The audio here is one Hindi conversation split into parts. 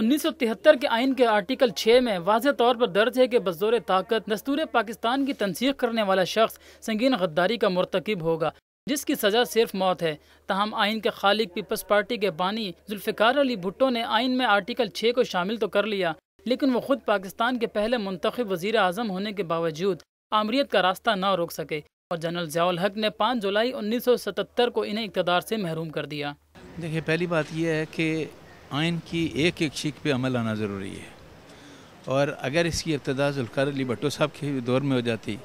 1973 के आइन के आर्टिकल 6 में वाज तौर पर दर्ज है कि बजोर ताकत दस्तूर पाकिस्तान की तनसीख करने वाला शख्स संगीन गद्दारी का मरतकब होगा जिसकी सज़ा सिर्फ मौत है तहम आइन के खालिक पीपल्स पार्टी के बानी जुल्फ़िकार अली भुट्टो ने आइन में आर्टिकल 6 को शामिल तो कर लिया लेकिन वो खुद पाकिस्तान के पहले मंतखब वजीर अजम होने के बावजूद आमरीत का रास्ता ना रोक सके और जनरल जयाल हक ने 5 जुलाई 1977 को इन्हें इकतदार से महरूम कर दिया देखिए पहली बात यह है कि आयन की एक एक शीख पे अमल आना ज़रूरी है और अगर इसकी इब्तदा जुल्कार अली भट्टो साहब के दौर में हो जाती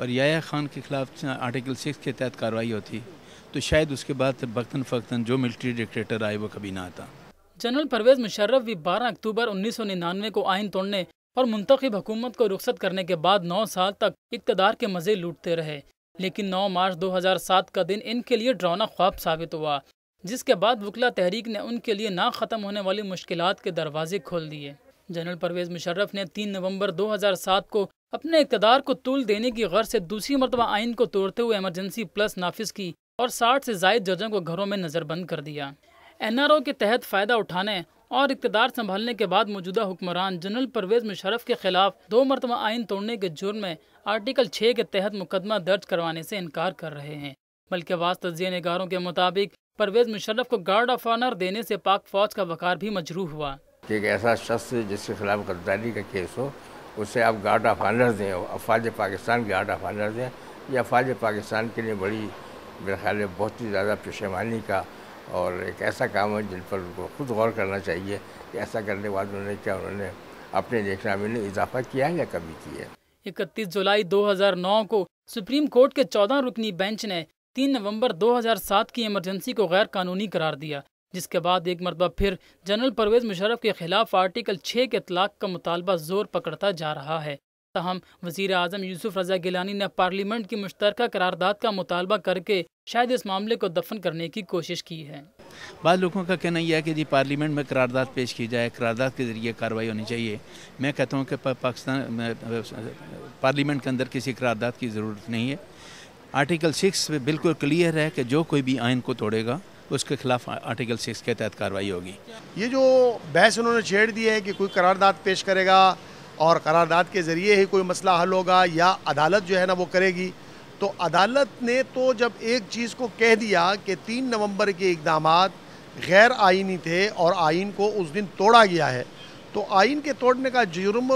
और याया खान के ख़िलाफ़ आर्टिकल सिक्स के तहत कार्रवाई होती तो शायद उसके बाद बख्तन फ़ख्तन जो मिलिट्री डिक्टेटर आए वो कभी ना आता जनरल परवेज़ मुशर्रफ भी 12 अक्टूबर 1999 को आयन तोड़ने और मुंतखब हुकूमत को रुखसत करने के बाद 9 साल तक इकतदार के मज़े लूटते रहे लेकिन 9 मार्च 2007 का दिन इनके लिए ड्रौना ख्वाब साबित हुआ जिसके बाद वकला तहरीक ने उनके लिए ना ख़त्म होने वाली मुश्किल के दरवाजे खोल दिए जनरल परवेज़ मुशर्रफ ने तीन नवंबर 2007 को अपने इकतदार को तूल देने की गर्ज से दूसरी मरतबा आइन को तोड़ते हुए एमरजेंसी प्लस नाफिज की और 60 से जायद जजों को घरों में नज़रबंद कर दिया एन आर ओ के तहत फ़ायदा उठाने और इकतदार संभालने के बाद मौजूदा हुक्मरान जनरल परवेज़ मुशरफ के खिलाफ दो मरतबा आइन तोड़ने के जुर्म में आर्टिकल छः के तहत मुकदमा दर्ज करवाने से इनकार कर रहे हैं बल्कि बाज तजिया नगारों के मुताबिक परवेज मुशरफ को गार्ड ऑफ ऑनर देने से पाक फौज का वकार भी मजरूह हुआ एक ऐसा शख्स जिसके खिलाफ गद्दारी का केस हो उसे आप गार्ड ऑफ ऑनर दें अफवाज पाकिस्तान गार्ड ऑफ ऑनर दें यह अफवाज पाकिस्तान के लिए बड़ी मेरे ख्याल में बहुत ही ज़्यादा पेशेमानी का और एक ऐसा काम है जिन पर उनको खुद गौर करना चाहिए कि ऐसा करने के बाद उन्होंने क्या उन्होंने अपने देखना में इजाफा किया है या कभी किया है इकतीस जुलाई 2009 को सुप्रीम कोर्ट के 14 रुकनी बेंच ने तीन नवंबर 2007 की इमरजेंसी को गैर कानूनी करार दिया जिसके बाद एक मरतबा फिर जनरल परवेज़ मुशरफ के खिलाफ आर्टिकल छः के इतलाक का मुतालबा जोर पकड़ता जा रहा है तहम वजीर अजम यूसुफ रजा गिलानी ने पार्लियामेंट की मुश्तर करारदाद का मुतालबा करके शायद इस मामले को दफन करने की कोशिश की है बाद लोगों का कहना यह है कि जी पार्लियामेंट में करारदाद पेश की जाए करारदाद के ज़रिए कार्रवाई होनी चाहिए मैं कहता हूँ कि पाकिस्तान पार्लियामेंट के अंदर किसी करारदाद की ज़रूरत नहीं है आर्टिकल सिक्स बिल्कुल क्लियर है कि जो कोई भी आइन को तोड़ेगा उसके खिलाफ आर्टिकल सिक्स के तहत कार्रवाई होगी ये जो बहस उन्होंने छेड़ दी है कि कोई करारदाद पेश करेगा और करारदाद के ज़रिए ही कोई मसला हल होगा या अदालत जो है ना वो करेगी तो अदालत ने तो जब एक चीज़ को कह दिया कि तीन नवंबर के इकदाम गैर आइनी थे और आइन को उस दिन तोड़ा गया है तो आइन के तोड़ने का जुर्म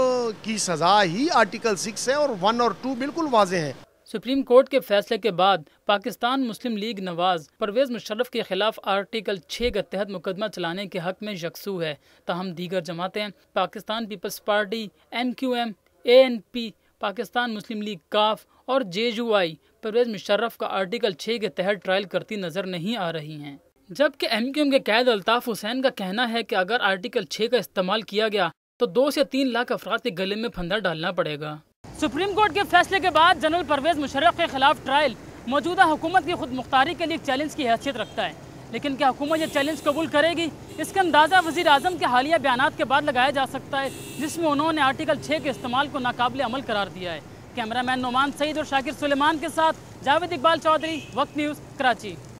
की सज़ा ही आर्टिकल सिक्स है और वन और टू बिल्कुल वाजे हैं सुप्रीम कोर्ट के फैसले के बाद पाकिस्तान मुस्लिम लीग नवाज परवेज मुशर्रफ के खिलाफ आर्टिकल छः के तहत मुकदमा चलाने के हक में यकसू है तहम दीगर जमातें Pakistan Peoples Party M Q M A N P Pakistan Muslim League काफ और J U I Pervez Musharraf का आर्टिकल छः के तहत ट्रायल करती नजर नहीं आ रही हैं जबकि एम क्यू एम के कैद अल्ताफ़ हुसैन का कहना है कि अगर आर्टिकल छः का इस्तेमाल किया गया तो दो से तीन लाख अफराद के गले में फंदा डालना पड़ेगा सुप्रीम कोर्ट के फैसले के बाद जनरल परवेज मुशर्रफ के खिलाफ ट्रायल मौजूदा हुकूमत की खुद मुख्तारी के लिए एक चैलेंज की हैसियत रखता है लेकिन क्या हुकूमत यह चैलेंज कबूल करेगी इसका अंदाज़ा वजी अजम के हालिया बयान के बाद लगाया जा सकता है जिसमें उन्होंने आर्टिकल छः के इस्तेमाल को नाकबले अमल करार दिया है कैमरा मैन नुमान सईद और शाकिर सुलेमान के साथ जावेद इकबाल चौधरी वक्त न्यूज़ कराची